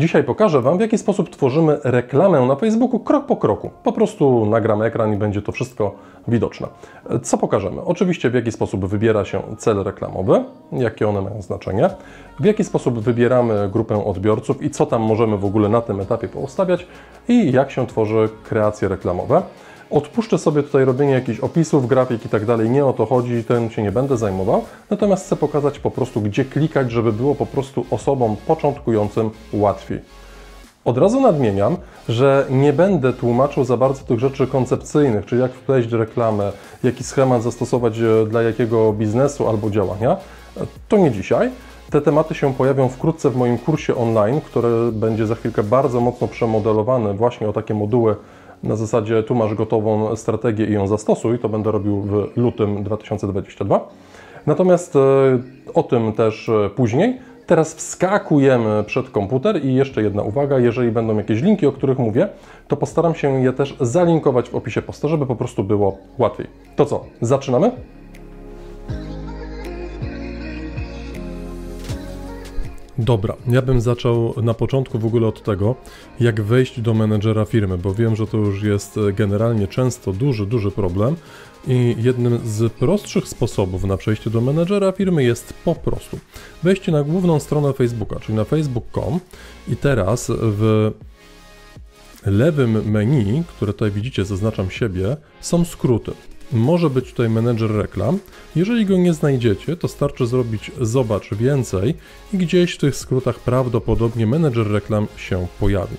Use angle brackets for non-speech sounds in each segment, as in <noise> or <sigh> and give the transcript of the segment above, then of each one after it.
Dzisiaj pokażę Wam, w jaki sposób tworzymy reklamę na Facebooku krok po kroku. Po prostu nagram ekran i będzie to wszystko widoczne. Co pokażemy? Oczywiście w jaki sposób wybiera się cel reklamowy, jakie one mają znaczenie, w jaki sposób wybieramy grupę odbiorców i co tam możemy w ogóle na tym etapie poustawiać i jak się tworzy kreacje reklamowe. Odpuszczę sobie tutaj robienie jakichś opisów, grafik i tak dalej, nie o to chodzi, tym się nie będę zajmował, natomiast chcę pokazać po prostu, gdzie klikać, żeby było po prostu osobom początkującym łatwiej. Od razu nadmieniam, że nie będę tłumaczył za bardzo tych rzeczy koncepcyjnych, czyli jak wpleść reklamę, jaki schemat zastosować e, dla jakiego biznesu albo działania. E, to nie dzisiaj. Te tematy się pojawią wkrótce w moim kursie online, który będzie za chwilkę bardzo mocno przemodelowany właśnie o takie moduły na zasadzie tu masz gotową strategię i ją zastosuj, to będę robił w lutym 2022. Natomiast e, o tym też e, później. Teraz wskakujemy przed komputer i jeszcze jedna uwaga, jeżeli będą jakieś linki, o których mówię, to postaram się je też zalinkować w opisie posta, żeby po prostu było łatwiej. To co, zaczynamy? Dobra, ja bym zaczął na początku w ogóle od tego, jak wejść do menedżera firmy, bo wiem, że to już jest e, generalnie często duży, duży problem. I jednym z prostszych sposobów na przejście do menedżera firmy jest po prostu wejście na główną stronę Facebooka, czyli na facebook.com i teraz w lewym menu, które tutaj widzicie, zaznaczam siebie, są skróty może być tutaj menedżer reklam. Jeżeli go nie znajdziecie, to starczy zrobić zobacz więcej i gdzieś w tych skrótach prawdopodobnie menedżer reklam się pojawi.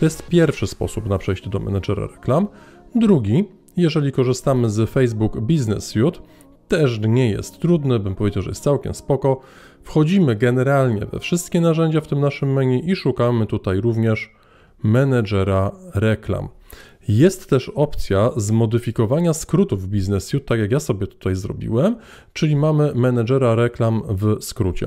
To jest pierwszy sposób na przejście do menedżera reklam. Drugi, jeżeli korzystamy z Facebook Business Suite, też nie jest trudny, bym powiedział, że jest całkiem spoko. Wchodzimy generalnie we wszystkie narzędzia w tym naszym menu i szukamy tutaj również menedżera reklam. Jest też opcja zmodyfikowania skrótów w Business Suite, tak jak ja sobie tutaj zrobiłem, czyli mamy menedżera reklam w skrócie.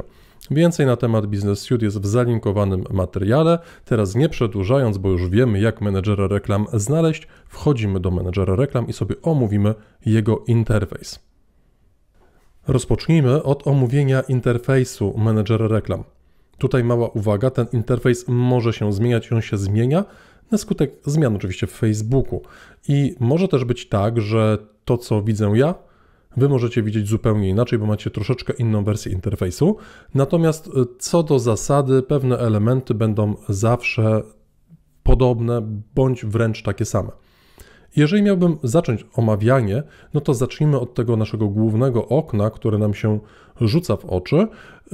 Więcej na temat Business Suite jest w zalinkowanym materiale. Teraz nie przedłużając, bo już wiemy jak menedżera reklam znaleźć, wchodzimy do menedżera reklam i sobie omówimy jego interfejs. Rozpocznijmy od omówienia interfejsu menedżera reklam. Tutaj mała uwaga, ten interfejs może się zmieniać, on się zmienia, na skutek zmian oczywiście w Facebooku. I może też być tak, że to, co widzę ja, Wy możecie widzieć zupełnie inaczej, bo macie troszeczkę inną wersję interfejsu. Natomiast e, co do zasady, pewne elementy będą zawsze podobne bądź wręcz takie same. Jeżeli miałbym zacząć omawianie, no to zacznijmy od tego naszego głównego okna, które nam się rzuca w oczy,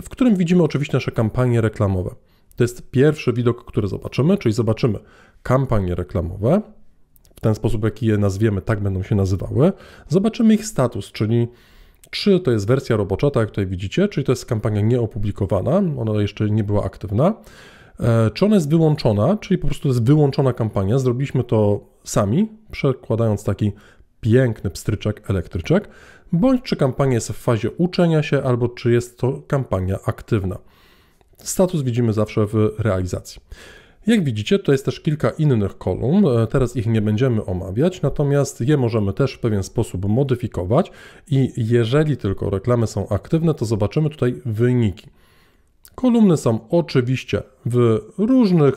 w którym widzimy oczywiście nasze kampanie reklamowe. To jest pierwszy widok, który zobaczymy, czyli zobaczymy kampanie reklamowe, w ten sposób jaki je nazwiemy, tak będą się nazywały, zobaczymy ich status, czyli czy to jest wersja robocza, tak jak tutaj widzicie, czyli to jest kampania nieopublikowana, ona jeszcze nie była aktywna, e, czy ona jest wyłączona, czyli po prostu jest wyłączona kampania, zrobiliśmy to sami, przekładając taki piękny pstryczek, elektryczek, bądź czy kampania jest w fazie uczenia się, albo czy jest to kampania aktywna. Status widzimy zawsze w realizacji. Jak widzicie, to jest też kilka innych kolumn, e, teraz ich nie będziemy omawiać, natomiast je możemy też w pewien sposób modyfikować i jeżeli tylko reklamy są aktywne, to zobaczymy tutaj wyniki. Kolumny są oczywiście w różnych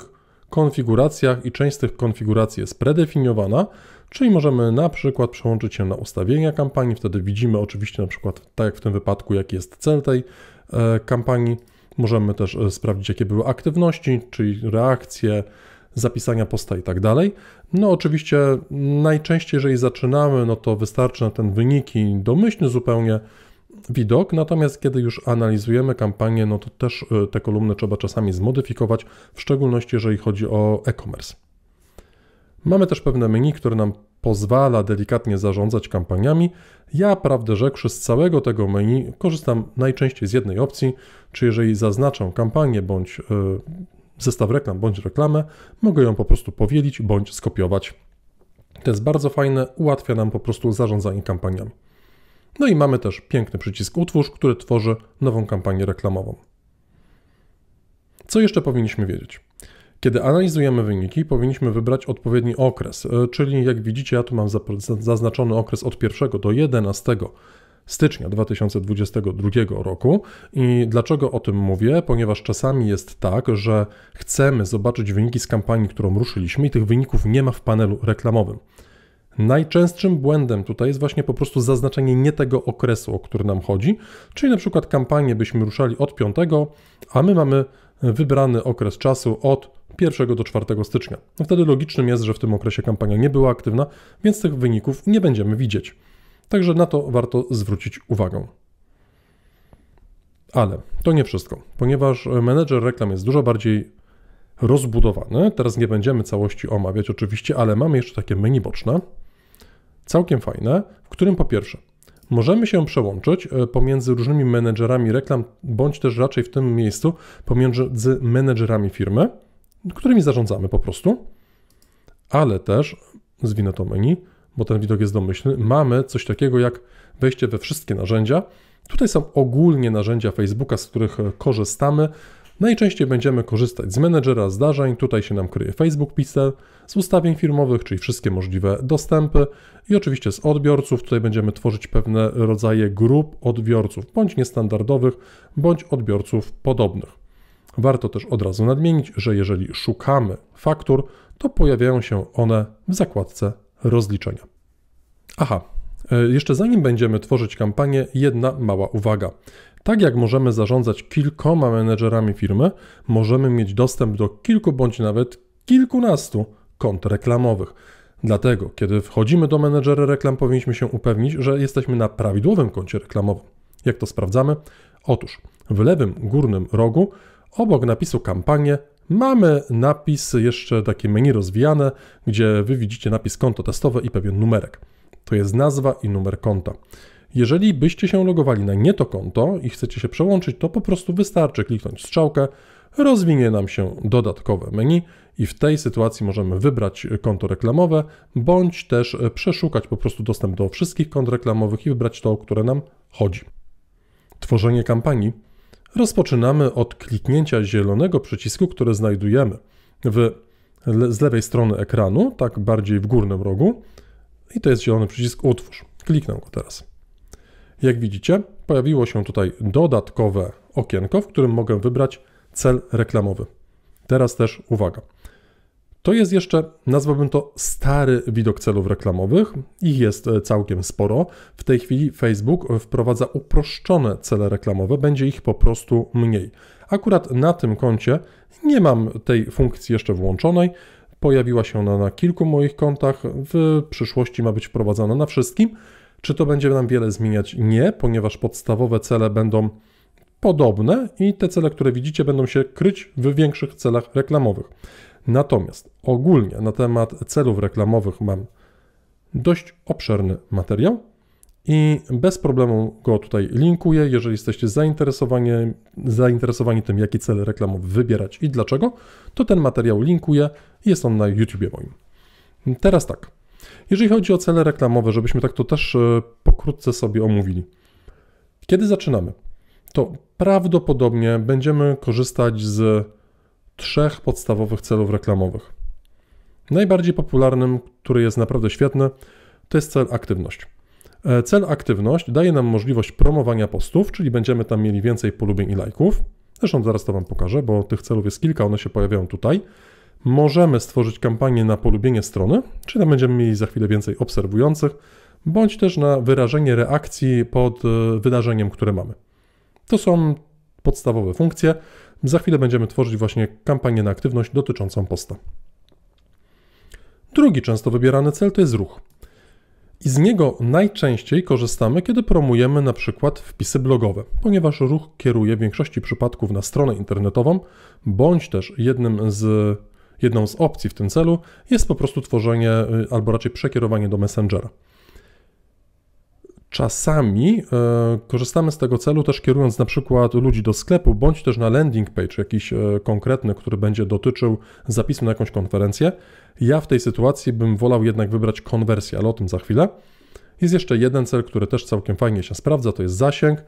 konfiguracjach i część z tych konfiguracji jest predefiniowana, czyli możemy na przykład przełączyć się na ustawienia kampanii, wtedy widzimy oczywiście na przykład, tak jak w tym wypadku, jaki jest cel tej e, kampanii, Możemy też e, sprawdzić, jakie były aktywności, czyli reakcje, zapisania posta i tak dalej. No oczywiście najczęściej, jeżeli zaczynamy, no to wystarczy na ten wyniki domyślny zupełnie widok, natomiast kiedy już analizujemy kampanię, no to też e, te kolumny trzeba czasami zmodyfikować, w szczególności jeżeli chodzi o e-commerce. Mamy też pewne menu, które nam pozwala delikatnie zarządzać kampaniami. Ja, prawdę rzekłszy, z całego tego menu korzystam najczęściej z jednej opcji, czy jeżeli zaznaczę kampanię bądź e, zestaw reklam bądź reklamę, mogę ją po prostu powielić bądź skopiować. To jest bardzo fajne, ułatwia nam po prostu zarządzanie kampaniami. No i mamy też piękny przycisk utwórz, który tworzy nową kampanię reklamową. Co jeszcze powinniśmy wiedzieć? Kiedy analizujemy wyniki, powinniśmy wybrać odpowiedni okres, e, czyli jak widzicie, ja tu mam zaznaczony okres od 1 do 11 stycznia 2022 roku. I dlaczego o tym mówię? Ponieważ czasami jest tak, że chcemy zobaczyć wyniki z kampanii, którą ruszyliśmy, i tych wyników nie ma w panelu reklamowym. Najczęstszym błędem tutaj jest właśnie po prostu zaznaczenie nie tego okresu, o który nam chodzi, czyli na przykład kampanię byśmy ruszali od 5, a my mamy wybrany okres czasu od 1 do 4 stycznia. No wtedy logicznym jest, że w tym okresie kampania nie była aktywna, więc tych wyników nie będziemy widzieć. Także na to warto zwrócić uwagę. Ale to nie wszystko, ponieważ e, menedżer reklam jest dużo bardziej rozbudowany. Teraz nie będziemy całości omawiać oczywiście, ale mamy jeszcze takie menu boczne, całkiem fajne, w którym po pierwsze możemy się przełączyć e, pomiędzy różnymi menedżerami reklam, bądź też raczej w tym miejscu pomiędzy menedżerami firmy którymi zarządzamy po prostu, ale też zwinę to menu, bo ten widok jest domyślny, mamy coś takiego jak wejście we wszystkie narzędzia. Tutaj są ogólnie narzędzia Facebooka, z których korzystamy. Najczęściej będziemy korzystać z menedżera zdarzeń, tutaj się nam kryje Facebook Pixel, z ustawień firmowych, czyli wszystkie możliwe dostępy i oczywiście z odbiorców, tutaj będziemy tworzyć pewne rodzaje grup odbiorców, bądź niestandardowych, bądź odbiorców podobnych. Warto też od razu nadmienić, że jeżeli szukamy faktur, to pojawiają się one w zakładce rozliczenia. Aha, e, jeszcze zanim będziemy tworzyć kampanię, jedna mała uwaga. Tak jak możemy zarządzać kilkoma menedżerami firmy, możemy mieć dostęp do kilku bądź nawet kilkunastu kont reklamowych. Dlatego, kiedy wchodzimy do menedżera reklam, powinniśmy się upewnić, że jesteśmy na prawidłowym koncie reklamowym. Jak to sprawdzamy? Otóż w lewym górnym rogu Obok napisu kampanie mamy napis jeszcze takie menu rozwijane, gdzie wy widzicie napis konto testowe i pewien numerek. To jest nazwa i numer konta. Jeżeli byście się logowali na nie to konto i chcecie się przełączyć, to po prostu wystarczy kliknąć strzałkę, rozwinie nam się dodatkowe menu i w tej sytuacji możemy wybrać konto reklamowe, bądź też przeszukać po prostu dostęp do wszystkich kont reklamowych i wybrać to, o które nam chodzi. Tworzenie kampanii Rozpoczynamy od kliknięcia zielonego przycisku, który znajdujemy w, z lewej strony ekranu, tak bardziej w górnym rogu. I to jest zielony przycisk Utwórz. Kliknę go teraz. Jak widzicie, pojawiło się tutaj dodatkowe okienko, w którym mogę wybrać cel reklamowy. Teraz też uwaga. To jest jeszcze, nazwałbym to stary widok celów reklamowych. Ich jest e, całkiem sporo. W tej chwili Facebook wprowadza uproszczone cele reklamowe, będzie ich po prostu mniej. Akurat na tym koncie nie mam tej funkcji jeszcze włączonej. Pojawiła się ona na kilku moich kontach. W przyszłości ma być wprowadzana na wszystkim. Czy to będzie nam wiele zmieniać? Nie, ponieważ podstawowe cele będą podobne i te cele, które widzicie, będą się kryć w większych celach reklamowych. Natomiast ogólnie na temat celów reklamowych mam dość obszerny materiał i bez problemu go tutaj linkuję. Jeżeli jesteście zainteresowani, zainteresowani tym, jakie cele reklamowe wybierać i dlaczego, to ten materiał linkuję. Jest on na YouTubie moim. Teraz tak. Jeżeli chodzi o cele reklamowe, żebyśmy tak to też e, pokrótce sobie omówili. Kiedy zaczynamy? To prawdopodobnie będziemy korzystać z trzech podstawowych celów reklamowych. Najbardziej popularnym, który jest naprawdę świetny, to jest cel aktywność. E, cel aktywność daje nam możliwość promowania postów, czyli będziemy tam mieli więcej polubień i lajków. Zresztą zaraz to Wam pokażę, bo tych celów jest kilka, one się pojawiają tutaj. Możemy stworzyć kampanię na polubienie strony, czyli tam będziemy mieli za chwilę więcej obserwujących, bądź też na wyrażenie reakcji pod e, wydarzeniem, które mamy. To są podstawowe funkcje. Za chwilę będziemy tworzyć właśnie kampanię na aktywność dotyczącą posta. Drugi często wybierany cel to jest ruch. I z niego najczęściej korzystamy, kiedy promujemy na przykład wpisy blogowe, ponieważ ruch kieruje w większości przypadków na stronę internetową, bądź też jednym z, jedną z opcji w tym celu jest po prostu tworzenie y, albo raczej przekierowanie do Messengera. Czasami e, korzystamy z tego celu też kierując na przykład ludzi do sklepu, bądź też na landing page jakiś e, konkretny, który będzie dotyczył zapisu na jakąś konferencję. Ja w tej sytuacji bym wolał jednak wybrać konwersję, ale o tym za chwilę. Jest jeszcze jeden cel, który też całkiem fajnie się sprawdza, to jest zasięg.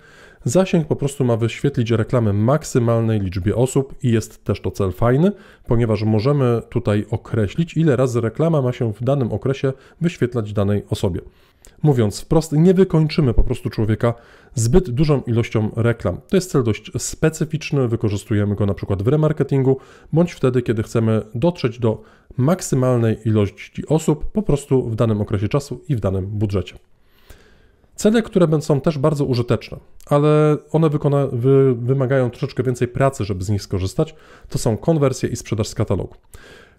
Zasięg po prostu ma wyświetlić reklamy maksymalnej liczbie osób i jest też to cel fajny, ponieważ możemy tutaj określić, ile razy reklama ma się w danym okresie wyświetlać danej osobie. Mówiąc wprost, nie wykończymy po prostu człowieka zbyt dużą ilością reklam. To jest cel dość specyficzny, wykorzystujemy go na przykład w remarketingu, bądź wtedy, kiedy chcemy dotrzeć do maksymalnej ilości osób po prostu w danym okresie czasu i w danym budżecie. Cele, które są też bardzo użyteczne, ale one wykona, wy, wymagają troszeczkę więcej pracy, żeby z nich skorzystać, to są konwersje i sprzedaż z katalogu.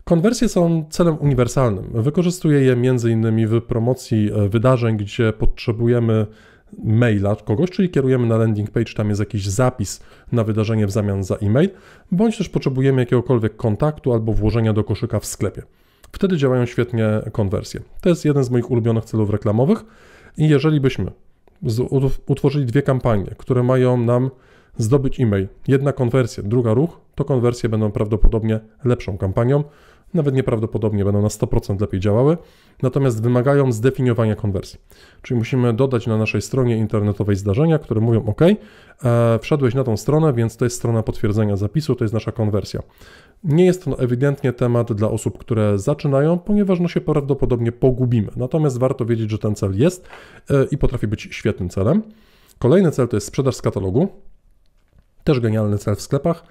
Konwersje są celem uniwersalnym. Wykorzystuję je m.in. w promocji e, wydarzeń, gdzie potrzebujemy maila kogoś, czyli kierujemy na landing page, tam jest jakiś zapis na wydarzenie w zamian za e-mail, bądź też potrzebujemy jakiegokolwiek kontaktu albo włożenia do koszyka w sklepie. Wtedy działają świetnie konwersje. To jest jeden z moich ulubionych celów reklamowych i jeżeli byśmy utworzyli dwie kampanie, które mają nam zdobyć e-mail, jedna konwersja, druga ruch, to konwersje będą prawdopodobnie lepszą kampanią nawet nieprawdopodobnie będą na 100% lepiej działały, natomiast wymagają zdefiniowania konwersji. Czyli musimy dodać na naszej stronie internetowej zdarzenia, które mówią OK, e, wszedłeś na tą stronę, więc to jest strona potwierdzenia zapisu, to jest nasza konwersja. Nie jest to ewidentnie temat dla osób, które zaczynają, ponieważ no się prawdopodobnie pogubimy. Natomiast warto wiedzieć, że ten cel jest e, i potrafi być świetnym celem. Kolejny cel to jest sprzedaż z katalogu. Też genialny cel w sklepach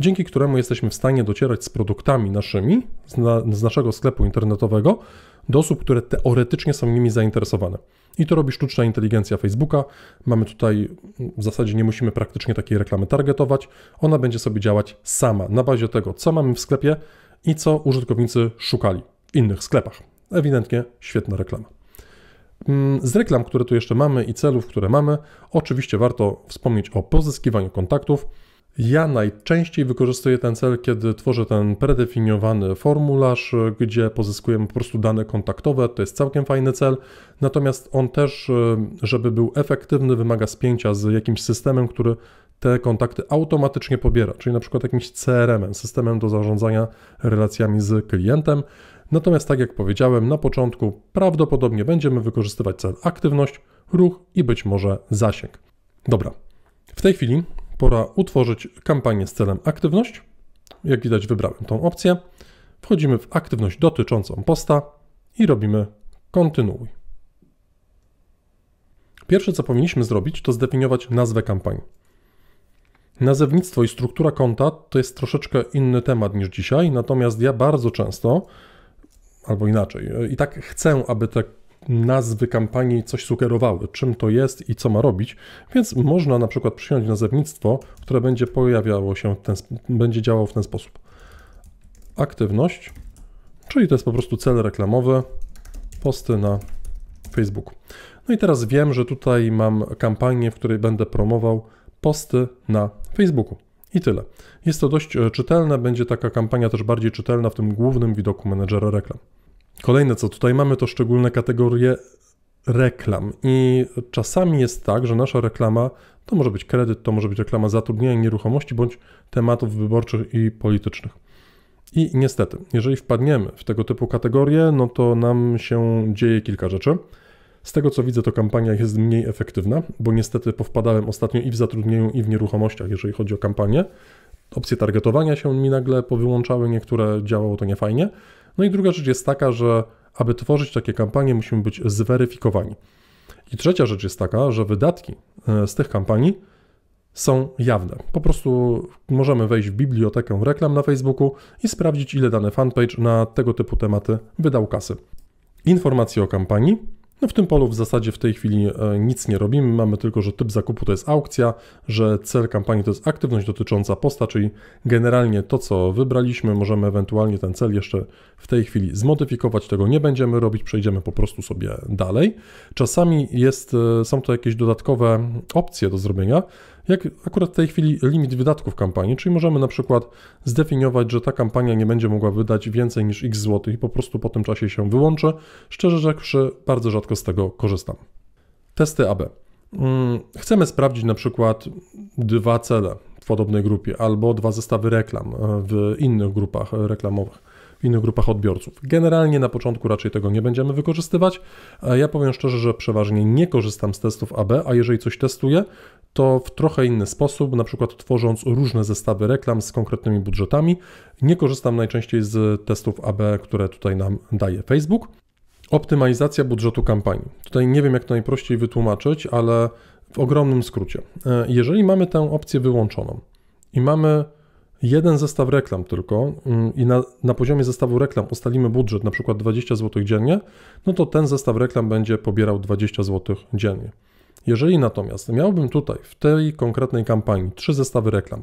dzięki któremu jesteśmy w stanie docierać z produktami naszymi z, na, z naszego sklepu internetowego do osób, które teoretycznie są nimi zainteresowane. I to robi sztuczna inteligencja Facebooka. Mamy tutaj, w zasadzie nie musimy praktycznie takiej reklamy targetować. Ona będzie sobie działać sama na bazie tego, co mamy w sklepie i co użytkownicy szukali w innych sklepach. Ewidentnie świetna reklama. Mm, z reklam, które tu jeszcze mamy i celów, które mamy, oczywiście warto wspomnieć o pozyskiwaniu kontaktów. Ja najczęściej wykorzystuję ten cel, kiedy tworzę ten predefiniowany formularz, gdzie pozyskujemy po prostu dane kontaktowe. To jest całkiem fajny cel. Natomiast on też, e, żeby był efektywny, wymaga spięcia z jakimś systemem, który te kontakty automatycznie pobiera, czyli na przykład jakimś CRM-em, systemem do zarządzania relacjami z klientem. Natomiast, tak jak powiedziałem na początku, prawdopodobnie będziemy wykorzystywać cel aktywność, ruch i być może zasięg. Dobra, w tej chwili Pora utworzyć kampanię z celem aktywność. Jak widać wybrałem tą opcję. Wchodzimy w aktywność dotyczącą posta i robimy kontynuuj. Pierwsze co powinniśmy zrobić to zdefiniować nazwę kampanii. Nazewnictwo i struktura konta to jest troszeczkę inny temat niż dzisiaj, natomiast ja bardzo często, albo inaczej, i tak chcę, aby te nazwy kampanii coś sugerowały, czym to jest i co ma robić, więc można na przykład przyjąć nazewnictwo, które będzie pojawiało się, ten, będzie działało w ten sposób. Aktywność, czyli to jest po prostu cel reklamowy, posty na Facebooku. No i teraz wiem, że tutaj mam kampanię, w której będę promował posty na Facebooku. I tyle. Jest to dość czytelne, będzie taka kampania też bardziej czytelna w tym głównym widoku menedżera reklam. Kolejne co tutaj mamy to szczególne kategorie reklam. I czasami jest tak, że nasza reklama to może być kredyt, to może być reklama zatrudnienia nieruchomości bądź tematów wyborczych i politycznych. I niestety, jeżeli wpadniemy w tego typu kategorie, no to nam się dzieje kilka rzeczy. Z tego co widzę, to kampania jest mniej efektywna, bo niestety powpadałem ostatnio i w zatrudnieniu, i w nieruchomościach, jeżeli chodzi o kampanię. Opcje targetowania się mi nagle powyłączały, niektóre działało to niefajnie. fajnie. No i druga rzecz jest taka, że aby tworzyć takie kampanie, musimy być zweryfikowani. I trzecia rzecz jest taka, że wydatki e, z tych kampanii są jawne. Po prostu możemy wejść w bibliotekę reklam na Facebooku i sprawdzić, ile dany fanpage na tego typu tematy wydał kasy. Informacje o kampanii no w tym polu w zasadzie w tej chwili e, nic nie robimy, mamy tylko, że typ zakupu to jest aukcja, że cel kampanii to jest aktywność dotycząca posta, czyli generalnie to, co wybraliśmy, możemy ewentualnie ten cel jeszcze w tej chwili zmodyfikować, tego nie będziemy robić, przejdziemy po prostu sobie dalej. Czasami jest, e, są to jakieś dodatkowe opcje do zrobienia, jak akurat w tej chwili limit wydatków kampanii, czyli możemy na przykład zdefiniować, że ta kampania nie będzie mogła wydać więcej niż x złotych i po prostu po tym czasie się wyłączę. Szczerze rzekłszy, bardzo rzadko z tego korzystam. Testy AB. Mm, chcemy sprawdzić na przykład dwa cele w podobnej grupie albo dwa zestawy reklam e, w innych grupach reklamowych w innych grupach odbiorców. Generalnie na początku raczej tego nie będziemy wykorzystywać. Ja powiem szczerze, że przeważnie nie korzystam z testów AB, a jeżeli coś testuję, to w trochę inny sposób, na przykład tworząc różne zestawy reklam z konkretnymi budżetami. Nie korzystam najczęściej z testów AB, które tutaj nam daje Facebook. Optymalizacja budżetu kampanii. Tutaj nie wiem, jak to najprościej wytłumaczyć, ale w ogromnym skrócie. E, jeżeli mamy tę opcję wyłączoną i mamy jeden zestaw reklam tylko mm, i na, na, poziomie zestawu reklam ustalimy budżet na przykład 20 zł dziennie, no to ten zestaw reklam będzie pobierał 20 zł dziennie. Jeżeli natomiast miałbym tutaj w tej konkretnej kampanii trzy zestawy reklam,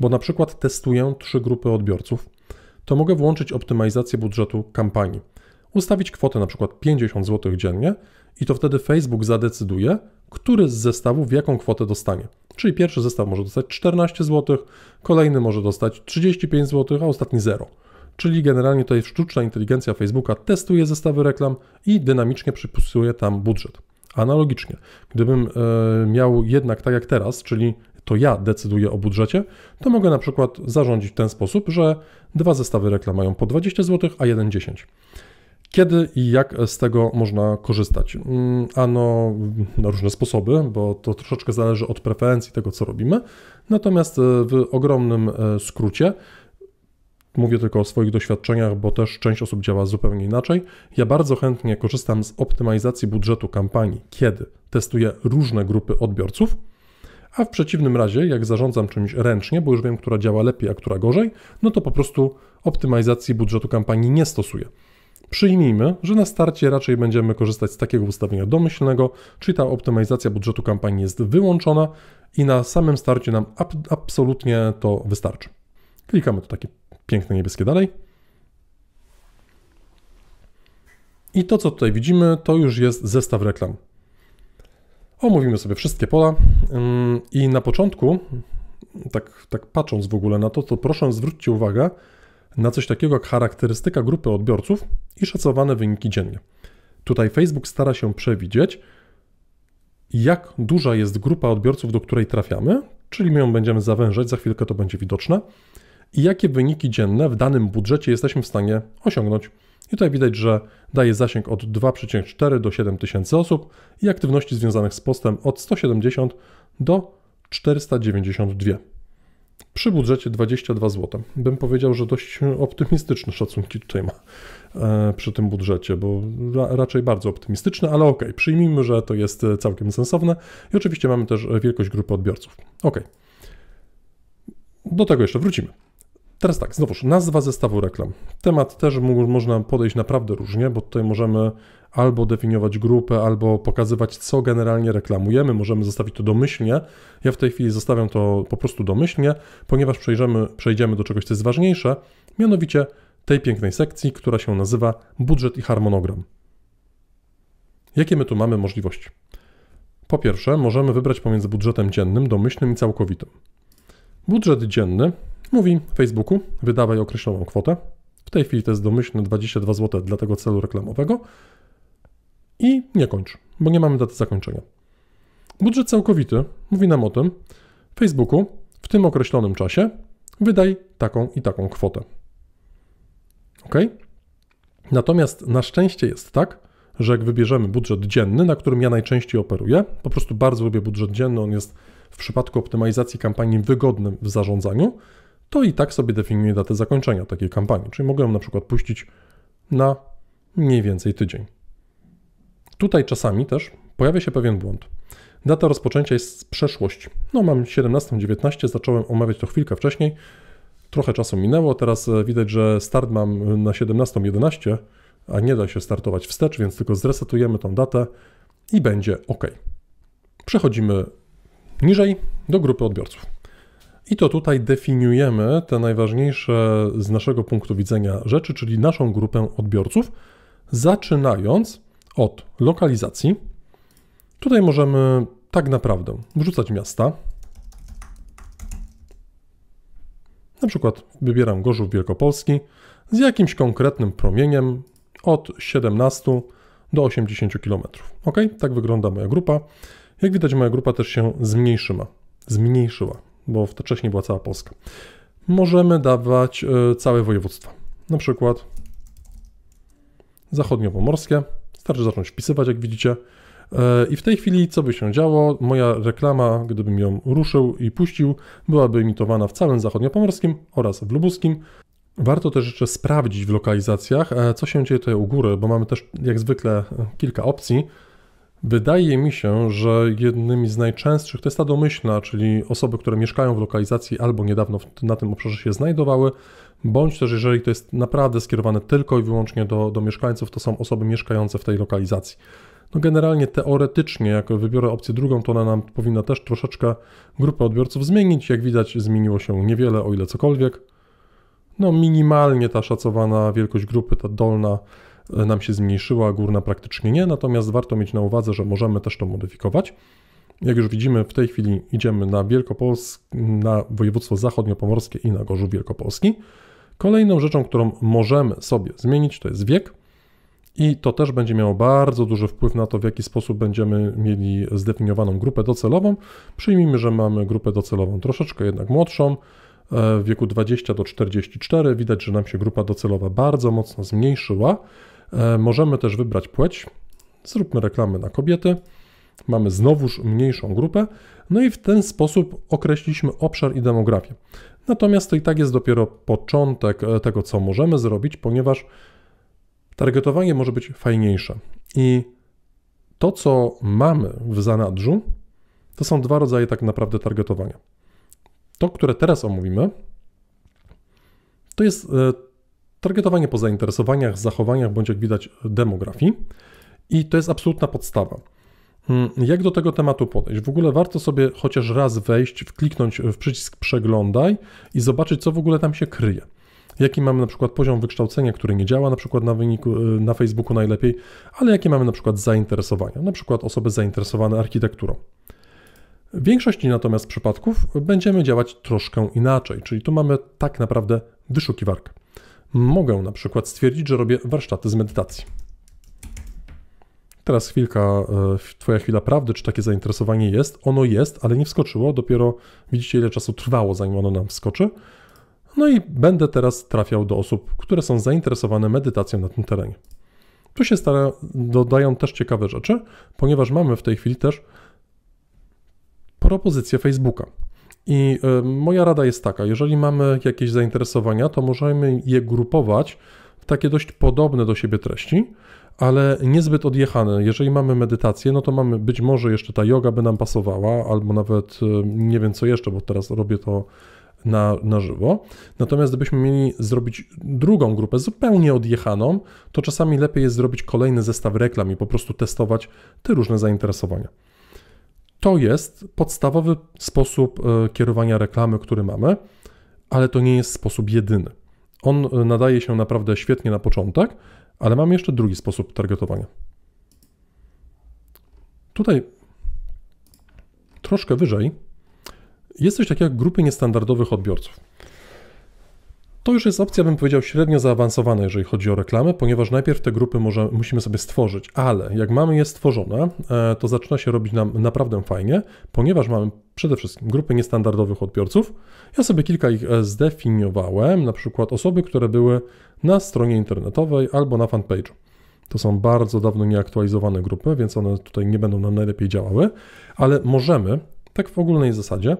bo na przykład testuję trzy grupy odbiorców, to mogę włączyć optymalizację budżetu kampanii. Ustawić kwotę na przykład 50 zł dziennie i to wtedy Facebook zadecyduje, który z zestawów jaką kwotę dostanie. Czyli pierwszy zestaw może dostać 14 zł, kolejny może dostać 35 zł, a ostatni 0. Czyli generalnie tutaj sztuczna inteligencja Facebooka testuje zestawy reklam i dynamicznie przypisuje tam budżet. Analogicznie, gdybym y, miał jednak tak jak teraz, czyli to ja decyduję o budżecie, to mogę na przykład zarządzić w ten sposób, że dwa zestawy reklam mają po 20 zł, a jeden 10. Kiedy i jak z tego można korzystać? Mm, ano na różne sposoby, bo to troszeczkę zależy od preferencji tego, co robimy. Natomiast e, w ogromnym e, skrócie, mówię tylko o swoich doświadczeniach, bo też część osób działa zupełnie inaczej. Ja bardzo chętnie korzystam z optymalizacji budżetu kampanii, kiedy testuję różne grupy odbiorców. A w przeciwnym razie, jak zarządzam czymś ręcznie, bo już wiem, która działa lepiej, a która gorzej, no to po prostu optymalizacji budżetu kampanii nie stosuję. Przyjmijmy, że na starcie raczej będziemy korzystać z takiego ustawienia domyślnego, czyli ta optymalizacja budżetu kampanii jest wyłączona i na samym starcie nam absolutnie to wystarczy. Klikamy tu takie piękne niebieskie dalej. I to, co tutaj widzimy, to już jest zestaw reklam. Omówimy sobie wszystkie pola i na początku, tak, tak patrząc w ogóle na to, to proszę zwróćcie uwagę, na coś takiego jak charakterystyka grupy odbiorców i szacowane wyniki dziennie. Tutaj Facebook stara się przewidzieć, jak duża jest grupa odbiorców, do której trafiamy, czyli my ją będziemy zawężać, za chwilkę to będzie widoczne, i jakie wyniki dzienne w danym budżecie jesteśmy w stanie osiągnąć. I tutaj widać, że daje zasięg od 2,4 do 7 tysięcy osób i aktywności związanych z postem od 170 do 492 przy budżecie 22 zł. Bym powiedział, że dość optymistyczne szacunki tutaj ma e, przy tym budżecie, bo raczej bardzo optymistyczne, ale ok, przyjmijmy, że to jest całkiem sensowne i oczywiście mamy też wielkość grupy odbiorców. Ok. Do tego jeszcze wrócimy. Teraz tak, znowuż, nazwa zestawu reklam. Temat też mu, można podejść naprawdę różnie, bo tutaj możemy albo definiować grupę, albo pokazywać, co generalnie reklamujemy. Możemy zostawić to domyślnie. Ja w tej chwili zostawiam to po prostu domyślnie, ponieważ przejdziemy, przejdziemy do czegoś, co jest ważniejsze, mianowicie tej pięknej sekcji, która się nazywa budżet i harmonogram. Jakie my tu mamy możliwości? Po pierwsze, możemy wybrać pomiędzy budżetem dziennym, domyślnym i całkowitym. Budżet dzienny mówi Facebooku, wydawaj określoną kwotę. W tej chwili to jest domyślne 22 zł dla tego celu reklamowego. I nie kończ, bo nie mamy daty zakończenia. Budżet całkowity mówi nam o tym, Facebooku w tym określonym czasie wydaj taką i taką kwotę. Ok? Natomiast na szczęście jest tak, że jak wybierzemy budżet dzienny, na którym ja najczęściej operuję, po prostu bardzo lubię budżet dzienny, on jest w przypadku optymalizacji kampanii wygodnym w zarządzaniu, to i tak sobie definiuję datę zakończenia takiej kampanii. Czyli mogę ją na przykład puścić na mniej więcej tydzień. Tutaj czasami też pojawia się pewien błąd. Data rozpoczęcia jest z przeszłości. No mam 17:19, zacząłem omawiać to chwilkę wcześniej. Trochę czasu minęło, teraz e, widać, że start mam na 17:11, a nie da się startować wstecz, więc tylko zresetujemy tą datę i będzie ok. Przechodzimy niżej do grupy odbiorców. I to tutaj definiujemy te najważniejsze z naszego punktu widzenia rzeczy, czyli naszą grupę odbiorców, zaczynając od lokalizacji. Tutaj możemy tak naprawdę wrzucać miasta. Na przykład wybieram Gorzów Wielkopolski z jakimś konkretnym promieniem od 17 do 80 km. Ok, tak wygląda moja grupa. Jak widać, moja grupa też się zmniejszyła. Zmniejszyła bo wcześniej była cała Polska. Możemy dawać e, całe województwa. Na przykład zachodniopomorskie. Starczy zacząć wpisywać, jak widzicie. E, I w tej chwili, co by się działo, moja reklama, gdybym ją ruszył i puścił, byłaby imitowana w całym zachodniopomorskim oraz w lubuskim. Warto też jeszcze sprawdzić w lokalizacjach, e, co się dzieje tutaj u góry, bo mamy też jak zwykle kilka opcji. Wydaje mi się, że jednymi z najczęstszych to jest ta domyślna, czyli osoby, które mieszkają w lokalizacji albo niedawno na tym obszarze się znajdowały, bądź też jeżeli to jest naprawdę skierowane tylko i wyłącznie do, do mieszkańców, to są osoby mieszkające w tej lokalizacji. No generalnie teoretycznie, jak wybiorę opcję drugą, to ona nam powinna też troszeczkę grupę odbiorców zmienić. Jak widać, zmieniło się niewiele, o ile cokolwiek. No minimalnie ta szacowana wielkość grupy, ta dolna, E, nam się zmniejszyła, górna praktycznie nie, natomiast warto mieć na uwadze, że możemy też to modyfikować. Jak już widzimy, w tej chwili idziemy na Wielkopolsk, na województwo zachodniopomorskie i na Gorzów Wielkopolski. Kolejną rzeczą, którą możemy sobie zmienić, to jest wiek. I to też będzie miało bardzo duży wpływ na to, w jaki sposób będziemy mieli zdefiniowaną grupę docelową. Przyjmijmy, że mamy grupę docelową troszeczkę jednak młodszą, e, w wieku 20 do 44. Widać, że nam się grupa docelowa bardzo mocno zmniejszyła. E, możemy też wybrać płeć. Zróbmy reklamy na kobiety. Mamy znowuż mniejszą grupę. No i w ten sposób określiliśmy obszar i demografię. Natomiast to i tak jest dopiero początek e, tego, co możemy zrobić, ponieważ targetowanie może być fajniejsze. I to, co mamy w zanadrzu, to są dwa rodzaje tak naprawdę targetowania. To, które teraz omówimy, to jest e, Targetowanie po zainteresowaniach, zachowaniach bądź jak widać demografii i to jest absolutna podstawa. Hmm, jak do tego tematu podejść? W ogóle warto sobie chociaż raz wejść, kliknąć w przycisk przeglądaj i zobaczyć, co w ogóle tam się kryje. Jaki mamy na przykład poziom wykształcenia, który nie działa na przykład na, wyniku, y, na Facebooku najlepiej, ale jakie mamy na przykład zainteresowania, na przykład osoby zainteresowane architekturą. W większości natomiast przypadków będziemy działać troszkę inaczej, czyli tu mamy tak naprawdę wyszukiwarkę. Mogę na przykład stwierdzić, że robię warsztaty z medytacji. Teraz chwilka, e, twoja chwila prawdy, czy takie zainteresowanie jest. Ono jest, ale nie wskoczyło. Dopiero widzicie, ile czasu trwało, zanim ono nam wskoczy. No i będę teraz trafiał do osób, które są zainteresowane medytacją na tym terenie. Tu się stara, dodają też ciekawe rzeczy, ponieważ mamy w tej chwili też propozycję Facebooka. I e, moja rada jest taka, jeżeli mamy jakieś zainteresowania, to możemy je grupować w takie dość podobne do siebie treści, ale niezbyt odjechane. Jeżeli mamy medytację, no to mamy być może jeszcze ta yoga by nam pasowała, albo nawet e, nie wiem co jeszcze, bo teraz robię to na, na żywo. Natomiast gdybyśmy mieli zrobić drugą grupę, zupełnie odjechaną, to czasami lepiej jest zrobić kolejny zestaw reklam i po prostu testować te różne zainteresowania. To jest podstawowy sposób e, kierowania reklamy, który mamy, ale to nie jest sposób jedyny. On e, nadaje się naprawdę świetnie na początek, ale mamy jeszcze drugi sposób targetowania. Tutaj troszkę wyżej jest coś takiego jak grupy niestandardowych odbiorców. To już jest opcja, bym powiedział, średnio zaawansowana, jeżeli chodzi o reklamę, ponieważ najpierw te grupy może, musimy sobie stworzyć, ale jak mamy je stworzone, e, to zaczyna się robić nam naprawdę fajnie, ponieważ mamy przede wszystkim grupy niestandardowych odbiorców. Ja sobie kilka ich e, zdefiniowałem, na przykład osoby, które były na stronie internetowej albo na fanpage'u. To są bardzo dawno nieaktualizowane grupy, więc one tutaj nie będą nam najlepiej działały, ale możemy, tak w ogólnej zasadzie,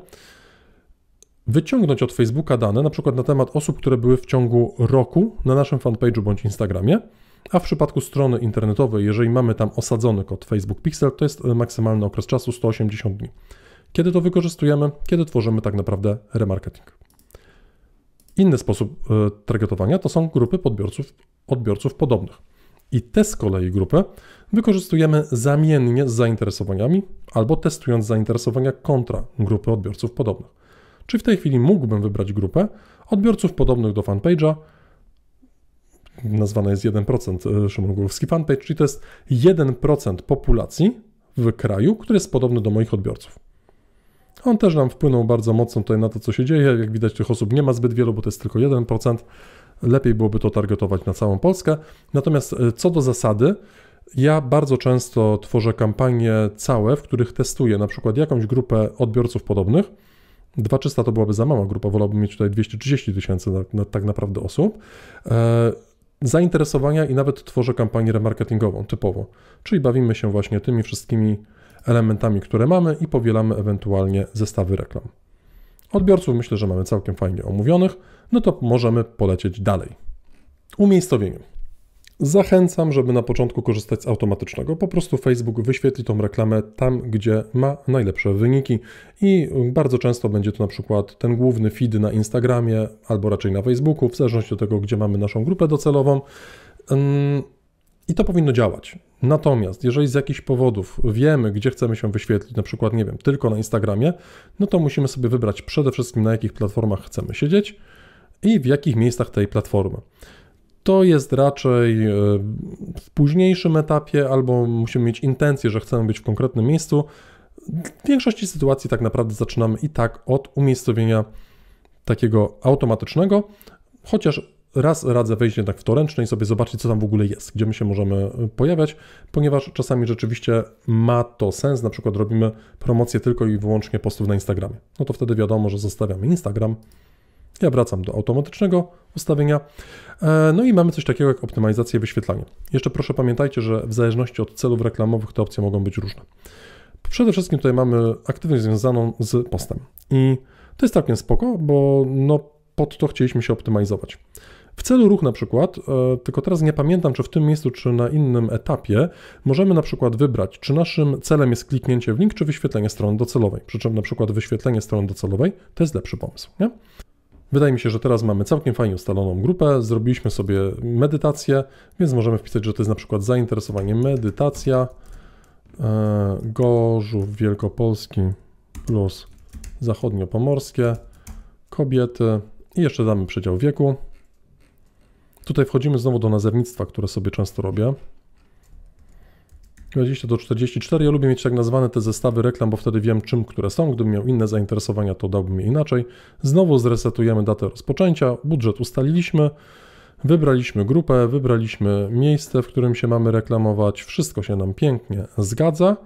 wyciągnąć od Facebooka dane, na przykład na temat osób, które były w ciągu roku na naszym fanpage'u bądź Instagramie, a w przypadku strony internetowej, jeżeli mamy tam osadzony kod Facebook Pixel, to jest e, maksymalny okres czasu 180 dni. Kiedy to wykorzystujemy? Kiedy tworzymy tak naprawdę remarketing. Inny sposób e, targetowania to są grupy podbiorców, odbiorców podobnych. I te z kolei grupy wykorzystujemy zamiennie z zainteresowaniami albo testując zainteresowania kontra grupy odbiorców podobnych czy w tej chwili mógłbym wybrać grupę odbiorców podobnych do fanpage'a, nazwane jest 1% e, Szymon Głowski fanpage, czyli to jest 1% populacji w kraju, który jest podobny do moich odbiorców. On też nam wpłynął bardzo mocno tutaj na to, co się dzieje. Jak widać, tych osób nie ma zbyt wielu, bo to jest tylko 1%. Lepiej byłoby to targetować na całą Polskę. Natomiast e, co do zasady, ja bardzo często tworzę kampanie całe, w których testuję na przykład jakąś grupę odbiorców podobnych 2300 to byłaby za mała grupa, wolałbym mieć tutaj 230 tysięcy na, na, tak naprawdę osób. E, zainteresowania i nawet tworzę kampanię remarketingową typowo. Czyli bawimy się właśnie tymi wszystkimi elementami, które mamy i powielamy ewentualnie zestawy reklam. Odbiorców myślę, że mamy całkiem fajnie omówionych, no to możemy polecieć dalej. Umiejscowienie. Zachęcam, żeby na początku korzystać z automatycznego. Po prostu Facebook wyświetli tą reklamę tam, gdzie ma najlepsze wyniki i bardzo często będzie to na przykład ten główny feed na Instagramie albo raczej na Facebooku, w zależności od tego, gdzie mamy naszą grupę docelową. Mm, I to powinno działać. Natomiast jeżeli z jakichś powodów wiemy, gdzie chcemy się wyświetlić, na przykład, nie wiem, tylko na Instagramie, no to musimy sobie wybrać przede wszystkim, na jakich platformach chcemy siedzieć i w jakich miejscach tej platformy to jest raczej e, w późniejszym etapie, albo musimy mieć intencję, że chcemy być w konkretnym miejscu. W większości sytuacji tak naprawdę zaczynamy i tak od umiejscowienia takiego automatycznego, chociaż raz radzę wejść jednak w to ręczne i sobie zobaczyć, co tam w ogóle jest, gdzie my się możemy e, pojawiać, ponieważ czasami rzeczywiście ma to sens, na przykład robimy promocję tylko i wyłącznie postów na Instagramie. No to wtedy wiadomo, że zostawiamy Instagram, ja wracam do automatycznego ustawienia. E, no i mamy coś takiego jak optymalizację wyświetlania. Jeszcze proszę pamiętajcie, że w zależności od celów reklamowych te opcje mogą być różne. Przede wszystkim tutaj mamy aktywność związaną z postem. I to jest całkiem spoko, bo no pod to chcieliśmy się optymalizować. W celu ruch na przykład, e, tylko teraz nie pamiętam, czy w tym miejscu, czy na innym etapie, możemy na przykład wybrać, czy naszym celem jest kliknięcie w link, czy wyświetlenie strony docelowej. Przy czym na przykład wyświetlenie strony docelowej to jest lepszy pomysł. Nie? Wydaje mi się, że teraz mamy całkiem fajnie ustaloną grupę, zrobiliśmy sobie medytację, więc możemy wpisać, że to jest na przykład zainteresowanie medytacja e, Gorzów Wielkopolski plus zachodniopomorskie, kobiety i jeszcze damy przedział wieku. Tutaj wchodzimy znowu do nazewnictwa, które sobie często robię. 20 do 44. Ja lubię mieć tak nazwane te zestawy reklam, bo wtedy wiem czym które są. Gdybym miał inne zainteresowania, to dałbym je inaczej. Znowu zresetujemy datę rozpoczęcia. Budżet ustaliliśmy. Wybraliśmy grupę, wybraliśmy miejsce, w którym się mamy reklamować. Wszystko się nam pięknie zgadza.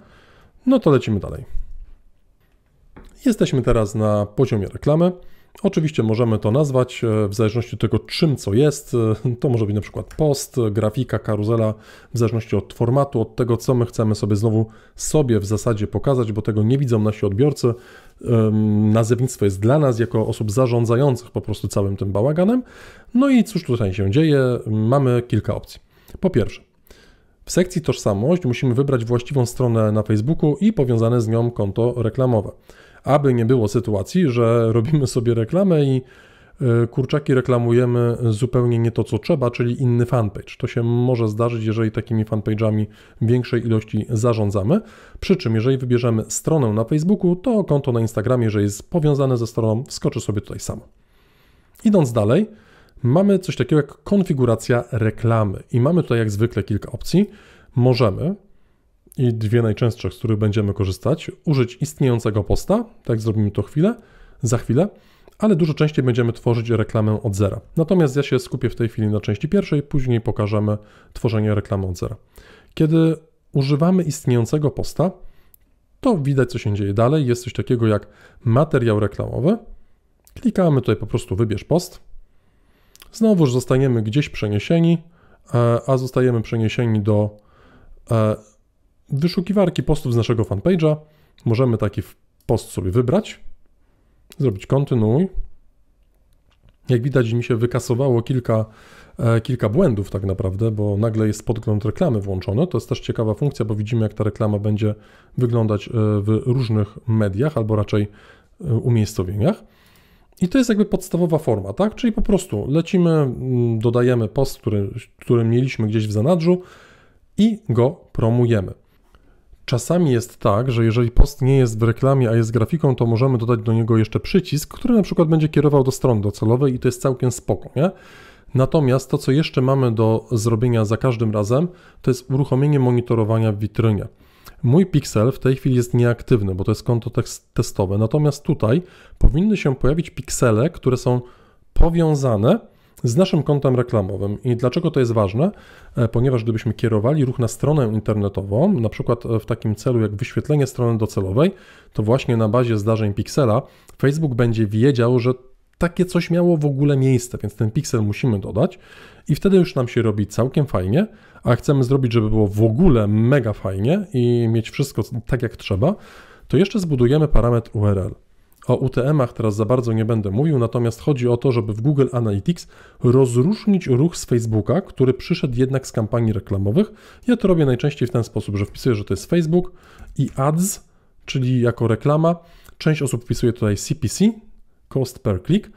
No to lecimy dalej. Jesteśmy teraz na poziomie reklamy. Oczywiście możemy to nazwać e, w zależności od tego, czym co jest. E, to może być na przykład post, grafika, karuzela, w zależności od formatu, od tego, co my chcemy sobie znowu sobie w zasadzie pokazać, bo tego nie widzą nasi odbiorcy. Nazewnictwo jest dla nas, jako osób zarządzających po prostu całym tym bałaganem. No i cóż tutaj się dzieje? Mamy kilka opcji. Po pierwsze, w sekcji Tożsamość musimy wybrać właściwą stronę na Facebooku i powiązane z nią konto reklamowe. Aby nie było sytuacji, że <laughs> robimy sobie reklamę i y, kurczaki reklamujemy zupełnie nie to, co trzeba, czyli inny fanpage. To się może zdarzyć, jeżeli takimi fanpage'ami większej ilości zarządzamy. Przy czym, jeżeli wybierzemy stronę na Facebooku, to konto na Instagramie, jeżeli jest powiązane ze stroną, wskoczy sobie tutaj samo. Idąc dalej, mamy coś takiego jak konfiguracja reklamy i mamy tutaj jak zwykle kilka opcji. Możemy i dwie najczęstsze, z których będziemy korzystać, użyć istniejącego posta, tak zrobimy to chwilę, za chwilę, ale dużo częściej będziemy tworzyć reklamę od zera. Natomiast ja się skupię w tej chwili na części pierwszej, później pokażemy tworzenie reklamy od zera. Kiedy używamy istniejącego posta, to widać, co się dzieje dalej. Jest coś takiego jak materiał reklamowy. Klikamy tutaj po prostu wybierz post. Znowuż zostaniemy gdzieś przeniesieni, e, a zostajemy przeniesieni do e, wyszukiwarki postów z naszego fanpage'a. Możemy taki post sobie wybrać, zrobić kontynuuj. No jak widać, mi się wykasowało kilka, e, kilka błędów tak naprawdę, bo nagle jest podgląd reklamy włączony. To jest też ciekawa funkcja, bo widzimy, jak ta reklama będzie wyglądać w różnych mediach, albo raczej umiejscowieniach. I to jest jakby podstawowa forma, tak? Czyli po prostu lecimy, mm, dodajemy post, który, który mieliśmy gdzieś w zanadrzu i go promujemy. Czasami jest tak, że jeżeli post nie jest w reklamie, a jest grafiką, to możemy dodać do niego jeszcze przycisk, który na przykład będzie kierował do strony docelowej i to jest całkiem spoko, nie? Natomiast to, co jeszcze mamy do zrobienia za każdym razem, to jest uruchomienie monitorowania w witrynie. Mój piksel w tej chwili jest nieaktywny, bo to jest konto testowe. Natomiast tutaj powinny się pojawić piksele, które są powiązane z naszym kontem reklamowym. I dlaczego to jest ważne? E, ponieważ gdybyśmy kierowali ruch na stronę internetową, na przykład e, w takim celu jak wyświetlenie strony docelowej, to właśnie na bazie zdarzeń piksela Facebook będzie wiedział, że takie coś miało w ogóle miejsce, więc ten piksel musimy dodać i wtedy już nam się robi całkiem fajnie, a chcemy zrobić, żeby było w ogóle mega fajnie i mieć wszystko tak jak trzeba, to jeszcze zbudujemy parametr URL. O UTM-ach teraz za bardzo nie będę mówił, natomiast chodzi o to, żeby w Google Analytics rozróżnić ruch z Facebooka, który przyszedł jednak z kampanii reklamowych. Ja to robię najczęściej w ten sposób, że wpisuję, że to jest Facebook i ads, czyli jako reklama. Część osób wpisuje tutaj CPC, cost per click.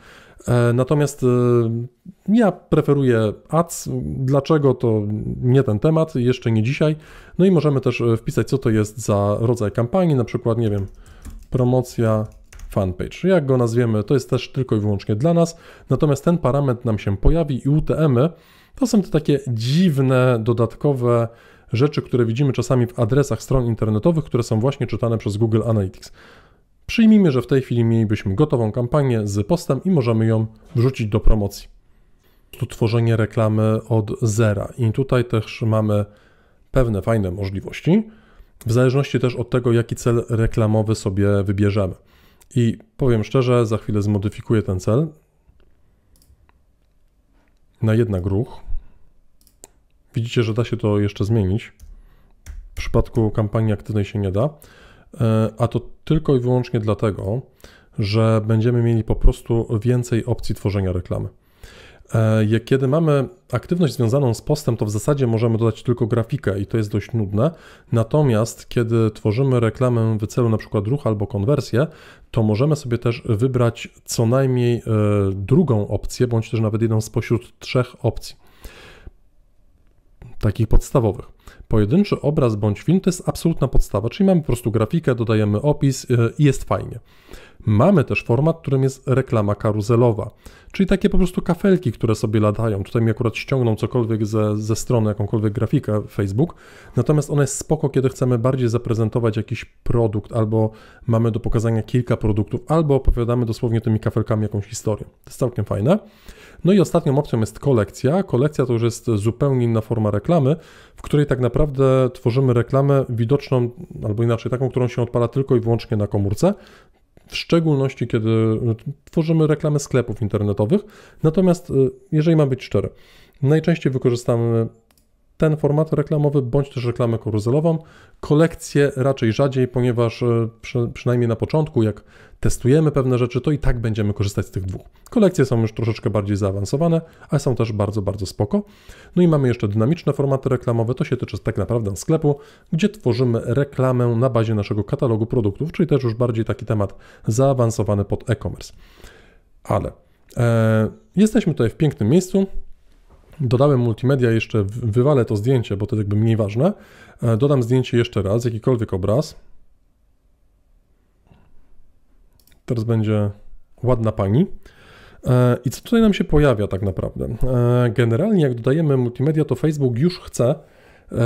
E, natomiast e, ja preferuję ads. Dlaczego to nie ten temat, jeszcze nie dzisiaj. No i możemy też e, wpisać, co to jest za rodzaj kampanii, na przykład, nie wiem, promocja fanpage. Jak go nazwiemy, to jest też tylko i wyłącznie dla nas. Natomiast ten parametr nam się pojawi i UTM-y to są te takie dziwne, dodatkowe rzeczy, które widzimy czasami w adresach stron internetowych, które są właśnie czytane przez Google Analytics. Przyjmijmy, że w tej chwili mielibyśmy gotową kampanię z postem i możemy ją wrzucić do promocji. Tu tworzenie reklamy od zera i tutaj też mamy pewne fajne możliwości, w zależności też od tego, jaki cel reklamowy sobie wybierzemy. I powiem szczerze, za chwilę zmodyfikuję ten cel na jednak ruch. Widzicie, że da się to jeszcze zmienić. W przypadku kampanii aktywnej się nie da. E, a to tylko i wyłącznie dlatego, że będziemy mieli po prostu więcej opcji tworzenia reklamy. E, kiedy mamy aktywność związaną z postem, to w zasadzie możemy dodać tylko grafikę i to jest dość nudne. Natomiast kiedy tworzymy reklamę w celu np. ruch albo konwersję, to możemy sobie też wybrać co najmniej e, drugą opcję, bądź też nawet jedną spośród trzech opcji takich podstawowych. Pojedynczy obraz bądź film to jest absolutna podstawa, czyli mamy po prostu grafikę, dodajemy opis y, i jest fajnie. Mamy też format, którym jest reklama karuzelowa, czyli takie po prostu kafelki, które sobie ladają. Tutaj mi akurat ściągną cokolwiek ze, ze strony, jakąkolwiek grafikę Facebook, natomiast ona jest spoko, kiedy chcemy bardziej zaprezentować jakiś produkt, albo mamy do pokazania kilka produktów, albo opowiadamy dosłownie tymi kafelkami jakąś historię. To jest całkiem fajne. No i ostatnią opcją jest kolekcja. Kolekcja to już jest zupełnie inna forma reklamy, w której tak naprawdę naprawdę tworzymy reklamę widoczną, albo inaczej, taką, którą się odpala tylko i wyłącznie na komórce, w szczególności kiedy tworzymy reklamę sklepów internetowych. Natomiast, y, jeżeli mam być szczery, najczęściej wykorzystamy ten format reklamowy, bądź też reklamę karuzelową. Kolekcje raczej rzadziej, ponieważ e, przy, przynajmniej na początku, jak testujemy pewne rzeczy, to i tak będziemy korzystać z tych dwóch. Kolekcje są już troszeczkę bardziej zaawansowane, ale są też bardzo, bardzo spoko. No i mamy jeszcze dynamiczne formaty reklamowe, to się tyczy tak naprawdę sklepu, gdzie tworzymy reklamę na bazie naszego katalogu produktów, czyli też już bardziej taki temat zaawansowany pod e-commerce. Ale e, jesteśmy tutaj w pięknym miejscu, Dodałem multimedia, jeszcze wywalę to zdjęcie, bo to jest jakby mniej ważne. E, dodam zdjęcie jeszcze raz, jakikolwiek obraz. Teraz będzie ładna pani. E, I co tutaj nam się pojawia tak naprawdę? E, generalnie jak dodajemy multimedia, to Facebook już chce,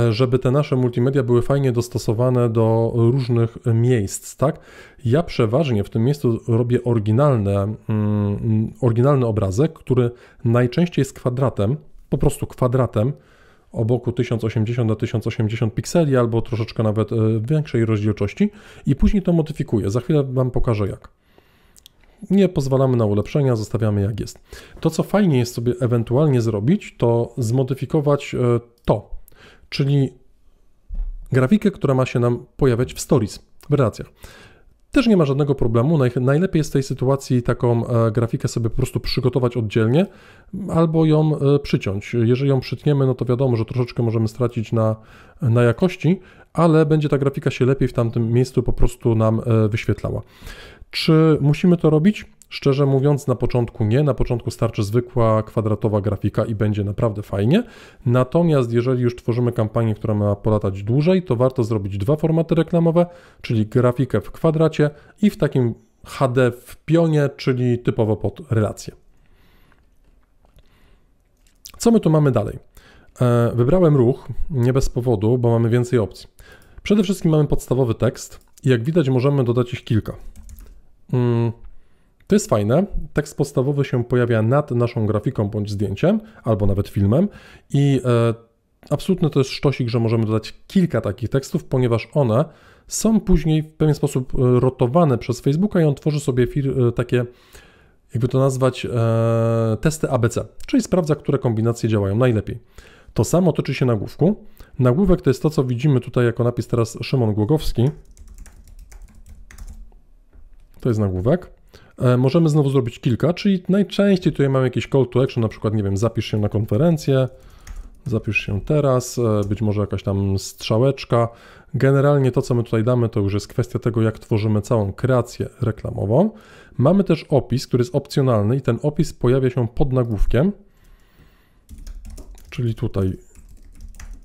żeby te nasze multimedia były fajnie dostosowane do różnych miejsc, tak? Ja przeważnie w tym miejscu robię oryginalne, mm, oryginalny obrazek, który najczęściej jest kwadratem, po prostu kwadratem o boku 1080 na 1080 pikseli albo troszeczkę nawet e, większej rozdzielczości i później to modyfikuję. Za chwilę Wam pokażę jak. Nie pozwalamy na ulepszenia, zostawiamy jak jest. To co fajnie jest sobie ewentualnie zrobić, to zmodyfikować e, to, czyli grafikę, która ma się nam pojawiać w stories, w relacjach. Też nie ma żadnego problemu. Najlepiej z tej sytuacji taką e, grafikę sobie po prostu przygotować oddzielnie albo ją e, przyciąć. Jeżeli ją przytniemy, no to wiadomo, że troszeczkę możemy stracić na, na jakości, ale będzie ta grafika się lepiej w tamtym miejscu po prostu nam e, wyświetlała. Czy musimy to robić? Szczerze mówiąc, na początku nie. Na początku starczy zwykła kwadratowa grafika i będzie naprawdę fajnie. Natomiast jeżeli już tworzymy kampanię, która ma polatać dłużej, to warto zrobić dwa formaty reklamowe, czyli grafikę w kwadracie i w takim HD w pionie, czyli typowo pod relację. Co my tu mamy dalej? E, wybrałem ruch nie bez powodu, bo mamy więcej opcji. Przede wszystkim mamy podstawowy tekst i jak widać możemy dodać ich kilka. Mm, to jest fajne. Tekst podstawowy się pojawia nad naszą grafiką bądź zdjęciem, albo nawet filmem i e, absolutny to jest sztosik, że możemy dodać kilka takich tekstów, ponieważ one są później w pewien sposób e, rotowane przez Facebooka i on tworzy sobie e, takie, jakby to nazwać, e, testy ABC, czyli sprawdza, które kombinacje działają najlepiej. To samo toczy się na Nagłówek to jest to, co widzimy tutaj jako napis teraz Szymon Głogowski. To jest nagłówek. E, możemy znowu zrobić kilka, czyli najczęściej tutaj mamy jakieś call to action, na przykład, nie wiem, zapisz się na konferencję, zapisz się teraz, e, być może jakaś tam strzałeczka. Generalnie to, co my tutaj damy, to już jest kwestia tego, jak tworzymy całą kreację reklamową. Mamy też opis, który jest opcjonalny i ten opis pojawia się pod nagłówkiem, czyli tutaj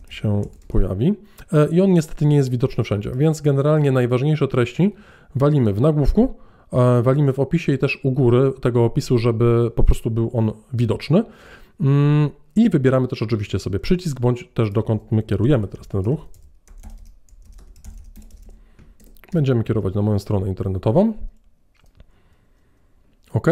się pojawi. E, I on niestety nie jest widoczny wszędzie, więc generalnie najważniejsze treści walimy w nagłówku, E, walimy w opisie i też u góry tego opisu, żeby po prostu był on widoczny. Mm, I wybieramy też oczywiście sobie przycisk, bądź też dokąd my kierujemy teraz ten ruch. Będziemy kierować na moją stronę internetową. OK.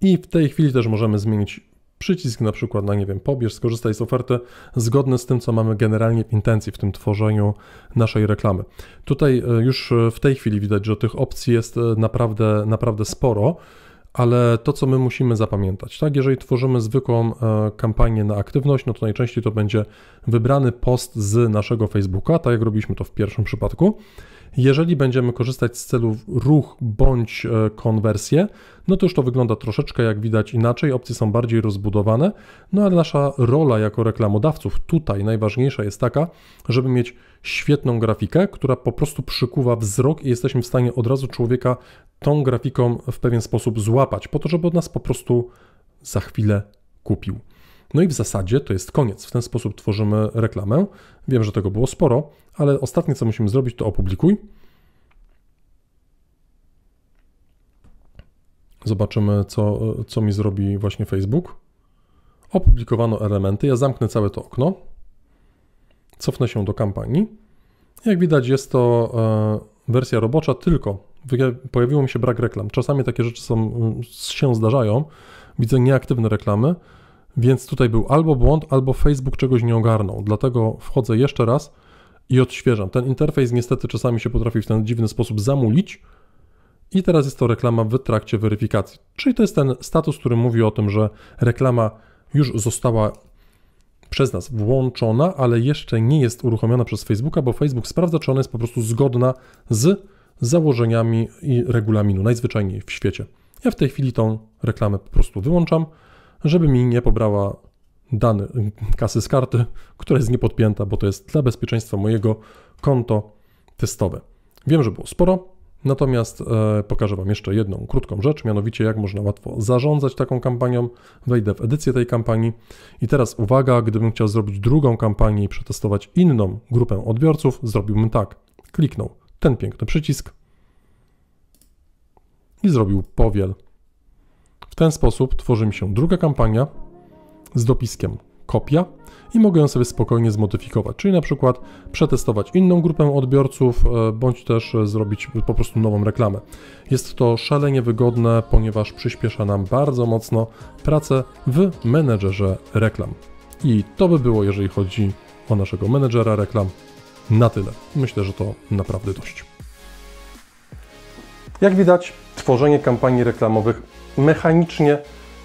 I w tej chwili też możemy zmienić przycisk na przykład na, nie wiem, pobierz, skorzystaj z oferty, zgodny z tym, co mamy generalnie w intencji w tym tworzeniu naszej reklamy. Tutaj e, już e, w tej chwili widać, że tych opcji jest e, naprawdę, naprawdę sporo, ale to, co my musimy zapamiętać, tak, jeżeli tworzymy zwykłą kampanię na aktywność, no to najczęściej to będzie wybrany post z naszego Facebooka, tak jak robiliśmy to w pierwszym przypadku, jeżeli będziemy korzystać z celów ruch bądź e, konwersję, no to już to wygląda troszeczkę jak widać inaczej, opcje są bardziej rozbudowane, no ale nasza rola jako reklamodawców tutaj najważniejsza jest taka, żeby mieć świetną grafikę, która po prostu przykuwa wzrok i jesteśmy w stanie od razu człowieka tą grafiką w pewien sposób złapać, po to, żeby od nas po prostu za chwilę kupił. No i w zasadzie to jest koniec. W ten sposób tworzymy reklamę. Wiem, że tego było sporo, ale ostatnie co musimy zrobić to opublikuj. Zobaczymy, co, co mi zrobi właśnie Facebook. Opublikowano elementy. Ja zamknę całe to okno. Cofnę się do kampanii. Jak widać, jest to e, wersja robocza, tylko pojawiło mi się brak reklam. Czasami takie rzeczy są, się zdarzają. Widzę nieaktywne reklamy, więc tutaj był albo błąd, albo Facebook czegoś nie ogarnął. Dlatego wchodzę jeszcze raz i odświeżam. Ten interfejs niestety czasami się potrafi w ten dziwny sposób zamulić. I teraz jest to reklama w trakcie weryfikacji. Czyli to jest ten status, który mówi o tym, że reklama już została przez nas włączona, ale jeszcze nie jest uruchomiona przez Facebooka, bo Facebook sprawdza, czy ona jest po prostu zgodna z założeniami i regulaminu, najzwyczajniej w świecie. Ja w tej chwili tą reklamę po prostu wyłączam żeby mi nie pobrała dane, kasy z karty, która jest niepodpięta, bo to jest dla bezpieczeństwa mojego konto testowe. Wiem, że było sporo, natomiast e, pokażę Wam jeszcze jedną krótką rzecz, mianowicie jak można łatwo zarządzać taką kampanią. Wejdę w edycję tej kampanii i teraz uwaga, gdybym chciał zrobić drugą kampanię i przetestować inną grupę odbiorców, zrobiłbym tak. Kliknął ten piękny przycisk i zrobił powiel ten sposób tworzy mi się druga kampania z dopiskiem kopia i mogę ją sobie spokojnie zmodyfikować, czyli na przykład przetestować inną grupę odbiorców, e, bądź też e, zrobić po prostu nową reklamę. Jest to szalenie wygodne, ponieważ przyspiesza nam bardzo mocno pracę w menedżerze reklam. I to by było, jeżeli chodzi o naszego menedżera reklam. Na tyle. Myślę, że to naprawdę dość. Jak widać, tworzenie kampanii reklamowych mechanicznie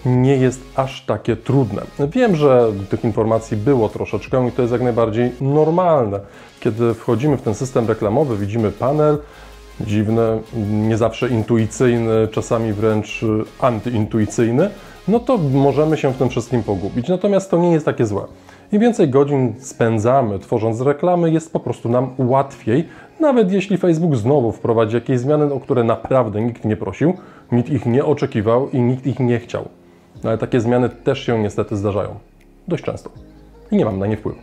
nie jest aż takie trudne. Wiem, że tych informacji było troszeczkę i to jest jak najbardziej normalne. Kiedy wchodzimy w ten system reklamowy, widzimy panel, dziwny, nie zawsze intuicyjny, czasami wręcz y, antyintuicyjny, no to możemy się w tym wszystkim pogubić. Natomiast to nie jest takie złe. Im więcej godzin spędzamy tworząc reklamy, jest po prostu nam łatwiej, nawet jeśli Facebook znowu wprowadzi jakieś zmiany, o które naprawdę nikt nie prosił, Nikt ich nie oczekiwał i nikt ich nie chciał. No, ale takie zmiany też się niestety zdarzają. Dość często. I nie mam na nie wpływu.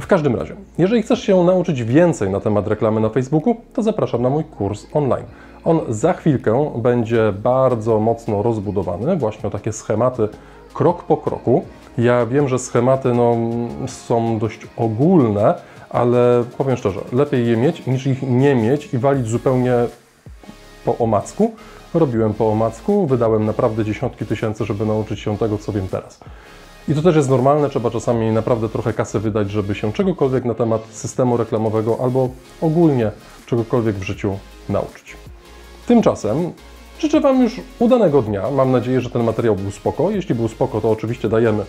W każdym razie, jeżeli chcesz się nauczyć więcej na temat reklamy na Facebooku, to zapraszam na mój kurs online. On za chwilkę będzie bardzo mocno rozbudowany, właśnie o takie schematy krok po kroku. Ja wiem, że schematy no, są dość ogólne, ale powiem szczerze, lepiej je mieć niż ich nie mieć i walić zupełnie po omacku, Robiłem po omacku, wydałem naprawdę dziesiątki tysięcy, żeby nauczyć się tego, co wiem teraz. I to też jest normalne, trzeba czasami naprawdę trochę kasy wydać, żeby się czegokolwiek na temat systemu reklamowego albo ogólnie czegokolwiek w życiu nauczyć. Tymczasem życzę Wam już udanego dnia. Mam nadzieję, że ten materiał był spoko. Jeśli był spoko, to oczywiście dajemy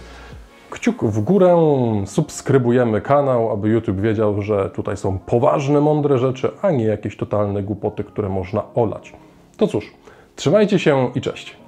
kciuk w górę, subskrybujemy kanał, aby YouTube wiedział, że tutaj są poważne, mądre rzeczy, a nie jakieś totalne głupoty, które można olać. To cóż, Trzymajcie się i cześć.